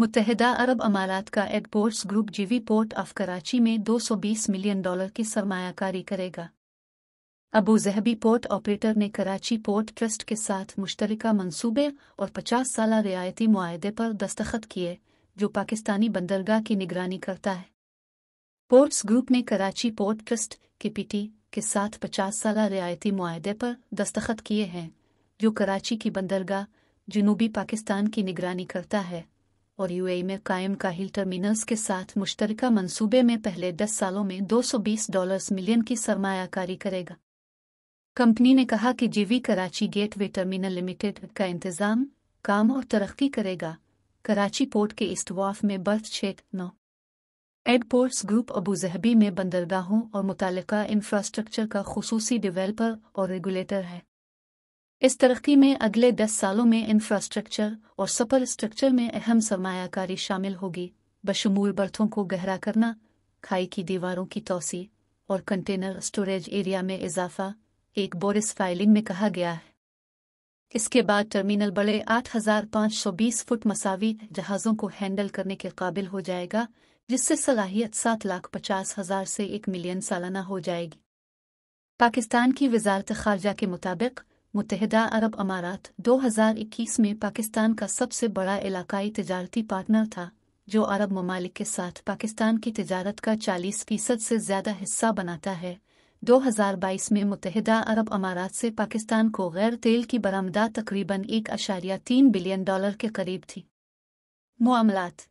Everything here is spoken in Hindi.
मुतहदा अरब अमारात का एडपोर्ट्स ग्रुप जीवी पोर्ट ऑफ कराची में 220 मिलियन डॉलर की सरमाकारी करेगा अबू जहबी पोर्ट ऑपरेटर ने कराची पोर्ट ट्रस्ट के साथ मुश्तरका मंसूबे और 50 साल रियायती माहदे पर दस्तखत किए जो पाकिस्तानी बंदरगाह की निगरानी करता है पोर्ट्स ग्रुप ने Karachi port trust K PT के साथ पचास साल रियायती माहदे पर दस्तखत किए हैं जो कराची की बंदरगाह जनूबी पाकिस्तान की निगरानी करता है और यूएई में कायम का हिल टर्मिनल्स के साथ मुश्तरका मंसूबे में पहले 10 सालों में 220 डॉलर्स मिलियन की सरमायाकारी करेगा कंपनी ने कहा कि जीवी कराची गेटवे टर्मिनल लिमिटेड का इंतजाम काम और तरक्की करेगा कराची पोर्ट के ईस्ट वॉफ में बर्थ छेट नौ एडपोर्ट्स ग्रुप अबू जहबी में बंदरगाहों और मुतल इंफ्रास्ट्रक्चर का खसूसी डिवेलपर और रेगुलेटर है इस तरक्की में अगले दस सालों में इंफ्रास्ट्रक्चर और सपर स्ट्रक्चर में अहम सरमायाकारी शामिल होगी बशमूल बर्थों को गहरा करना खाई की दीवारों की तोसी और कंटेनर स्टोरेज एरिया में इजाफा एक बोरिस फाइलिंग में कहा गया है इसके बाद टर्मिनल बड़े 8,520 फुट मसावी जहाज़ों को हैंडल करने के काबिल हो जाएगा जिससे सलाहियत सात लाख पचास हज़ार से एक मिलियन सालाना हो जाएगी पाकिस्तान की वजारत खारजा के मुताबिक मुतहदा अरब अमारात 2021 में पाकिस्तान का सबसे बड़ा इलाकाई तजारती पार्टनर था जो अरब ममालिक के साथ पाकिस्तान की तजारत का चालीस फीसद से ज़्यादा हिस्सा बनाता है 2022 में मुतहदा अरब अमारात से पाकिस्तान को गैर तेल की बरामदा तकरीबन एक अशारिया तीन बिलियन डॉलर के करीब थी मामलात